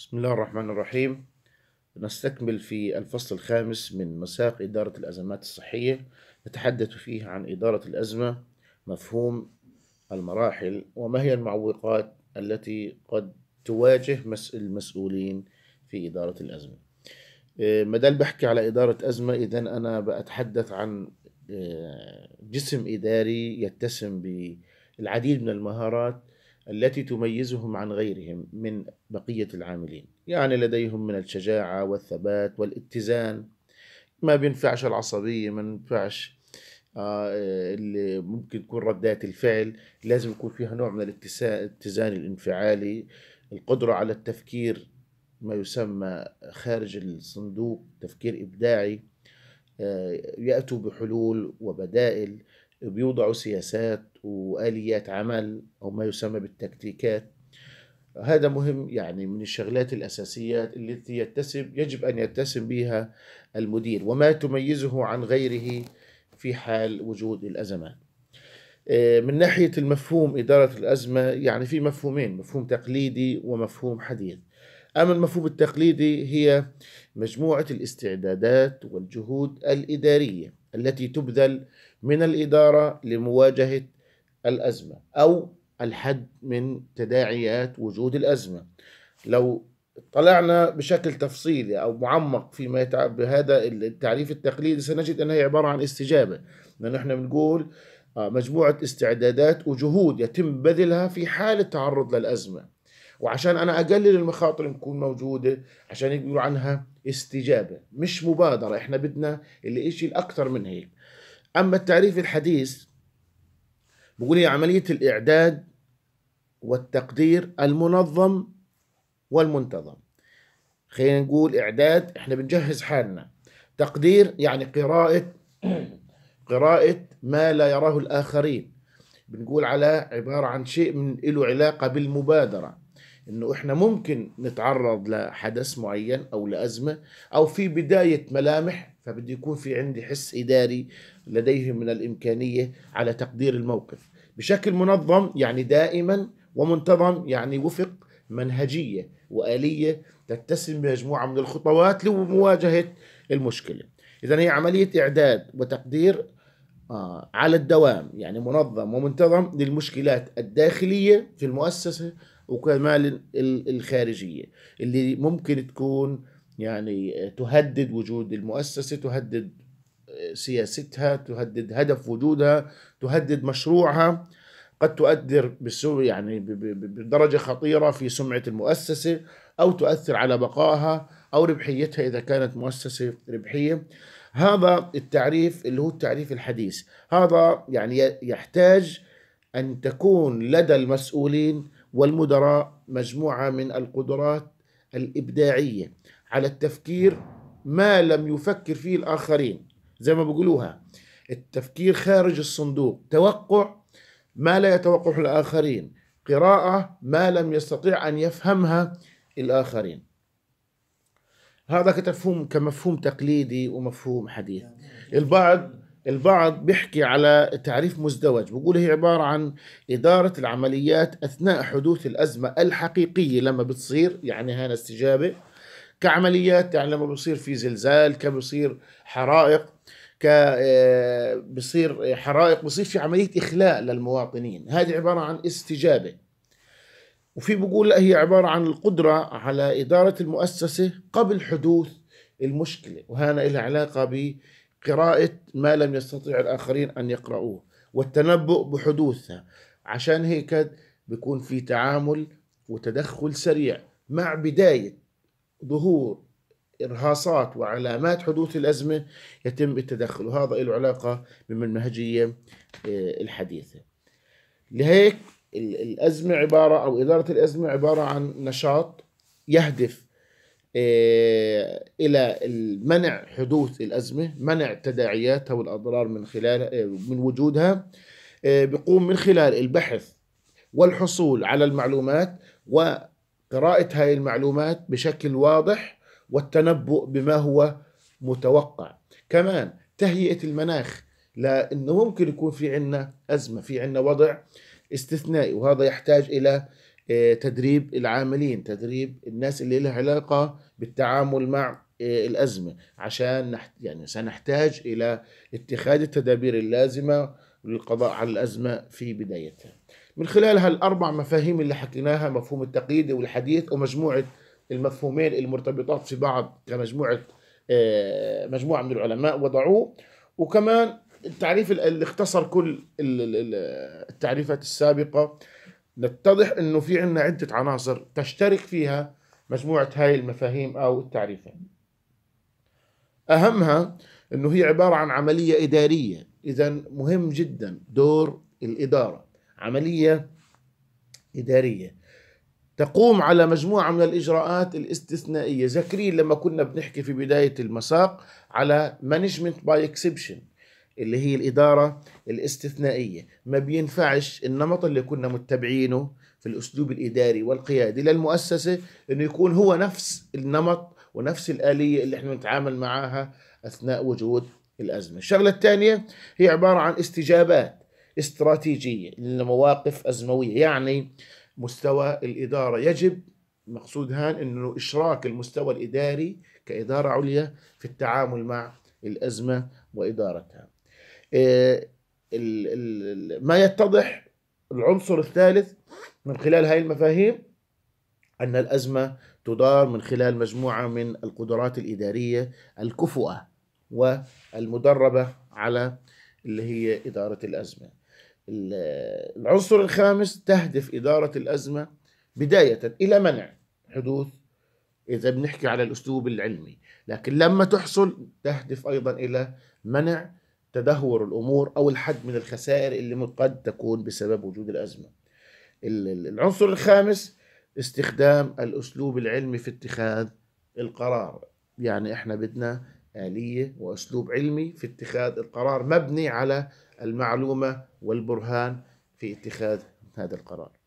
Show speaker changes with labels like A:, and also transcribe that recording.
A: بسم الله الرحمن الرحيم نستكمل في الفصل الخامس من مساق إدارة الأزمات الصحية نتحدث فيه عن إدارة الأزمة مفهوم المراحل وما هي المعوقات التي قد تواجه المسؤولين في إدارة الأزمة آه، مدال بحكي على إدارة أزمة إذا أنا بأتحدث عن آه، جسم إداري يتسم بالعديد من المهارات التي تميزهم عن غيرهم من بقية العاملين يعني لديهم من الشجاعة والثبات والاتزان ما بينفعش العصبية ما بينفعش آه اللي ممكن تكون ردات الفعل لازم يكون فيها نوع من الاتزان الانفعالي القدرة على التفكير ما يسمى خارج الصندوق تفكير إبداعي آه، يأتوا بحلول وبدائل بيوضعوا سياسات وآليات عمل أو ما يسمى بالتكتيكات هذا مهم يعني من الشغلات الأساسية التي يتسم يجب أن يتسم بها المدير وما تميزه عن غيره في حال وجود الأزمات آه، من ناحية المفهوم إدارة الأزمة يعني في مفهومين مفهوم تقليدي ومفهوم حديث أما المفهوم التقليدي هي مجموعة الاستعدادات والجهود الإدارية التي تبذل من الإدارة لمواجهة الأزمة أو الحد من تداعيات وجود الأزمة لو طلعنا بشكل تفصيلي أو معمق فيما يتعب بهذا التعريف التقليدي سنجد أنها عبارة عن استجابة لأن نحن بنقول آه، مجموعة استعدادات وجهود يتم بذلها في حال التعرض للأزمة وعشان انا اقلل المخاطر تكون موجوده عشان يقولوا عنها استجابه مش مبادره احنا بدنا الاشي الاكثر من هيك اما التعريف الحديث بقول هي عمليه الاعداد والتقدير المنظم والمنتظم خلينا نقول اعداد احنا بنجهز حالنا تقدير يعني قراءه قراءه ما لا يراه الاخرين بنقول على عبارة عن شيء من له علاقة بالمبادرة انه احنا ممكن نتعرض لحدث معين او لازمه او في بدايه ملامح فبده يكون في عندي حس اداري لديهم من الامكانيه على تقدير الموقف بشكل منظم يعني دائما ومنتظم يعني وفق منهجيه واليه تتسم بمجموعه من الخطوات لمواجهه المشكله اذا هي عمليه اعداد وتقدير آه على الدوام يعني منظم ومنتظم للمشكلات الداخلية في المؤسسة وكمان الخارجية اللي ممكن تكون يعني تهدد وجود المؤسسة تهدد آه، سياستها تهدد هدف وجودها تهدد مشروعها قد تؤثر بسوء يعني بدرجة خطيرة في سمعة المؤسسة أو تؤثر على بقائها أو ربحيتها إذا كانت مؤسسة ربحية هذا التعريف اللي هو التعريف الحديث هذا يعني يحتاج أن تكون لدى المسؤولين والمدراء مجموعة من القدرات الإبداعية على التفكير ما لم يفكر فيه الآخرين زي ما بيقولوها التفكير خارج الصندوق توقع ما لا يتوقعه الآخرين قراءة ما لم يستطيع أن يفهمها الآخرين هذا كتفهم كمفهوم تقليدي ومفهوم حديث البعض البعض بيحكي على تعريف مزدوج بقول هي عبارة عن إدارة العمليات أثناء حدوث الأزمة الحقيقية لما بتصير يعني هنا استجابة كعمليات يعني لما بصير في زلزال كبصير حرائق ك آه، بصير حرائق بصير في عملية إخلاء للمواطنين هذه عبارة عن استجابة وفي بقول لا هي عبارة عن القدرة على إدارة المؤسسة قبل حدوث المشكلة وهنا لها علاقة بقراءة ما لم يستطيع الآخرين أن يقرأوه والتنبؤ بحدوثها عشان هيك بيكون في تعامل وتدخل سريع مع بداية ظهور إرهاصات وعلامات حدوث الأزمة يتم التدخل وهذا له علاقة بمنهجية آه، الحديثة لهيك الأزمة عبارة أو إدارة الأزمة عبارة عن نشاط يهدف إيه، إلى منع حدوث الأزمة منع تداعياتها والأضرار من خلال إيه، من وجودها إيه، بيقوم من خلال البحث والحصول على المعلومات وقراءة هذه المعلومات بشكل واضح والتنبؤ بما هو متوقع كمان تهيئة المناخ لأنه ممكن يكون في عنا أزمة في عنا وضع استثنائي وهذا يحتاج الى آه، تدريب العاملين تدريب الناس اللي لها علاقه بالتعامل مع آه، الازمه عشان نحت... يعني سنحتاج الى اتخاذ التدابير اللازمه للقضاء على الازمه في بدايتها. من خلال هالاربع مفاهيم اللي حكيناها مفهوم التقييد والحديث ومجموعه المفهومين المرتبطات في بعض كمجموعه آه، مجموعه من العلماء وضعوه وكمان التعريف اللي اختصر كل التعريفات السابقة نتضح انه في عندنا عدة عناصر تشترك فيها مجموعة هاي المفاهيم او التعريفين اهمها انه هي عبارة عن عملية ادارية اذا مهم جدا دور الادارة عملية ادارية تقوم على مجموعة من الإجراءات الاستثنائية ذكرين لما كنا بنحكي في بداية المساق على management by exception اللي هي الإدارة الاستثنائية ما بينفعش النمط اللي كنا متبعينه في الأسلوب الإداري والقيادي للمؤسسة أنه يكون هو نفس النمط ونفس الآلية اللي احنا نتعامل معاها أثناء وجود الأزمة الشغلة الثانية هي عبارة عن استجابات استراتيجية لمواقف أزموية يعني مستوى الإدارة يجب مقصود هان أنه إشراك المستوى الإداري كإدارة عليا في التعامل مع الأزمة وإدارتها آه، ما يتضح العنصر الثالث من خلال هاي المفاهيم أن الأزمة تدار من خلال مجموعة من القدرات الإدارية الكفؤة والمدربة على اللي هي إدارة الأزمة العنصر الخامس تهدف إدارة الأزمة بداية إلى منع حدوث إذا بنحكي على الأسلوب العلمي لكن لما تحصل تهدف أيضا إلى منع تدهور الامور او الحد من الخسائر اللي قد تكون بسبب وجود الازمه. العنصر الخامس استخدام الاسلوب العلمي في اتخاذ القرار، يعني احنا بدنا آلية وأسلوب علمي في اتخاذ القرار مبني على المعلومة والبرهان في اتخاذ هذا القرار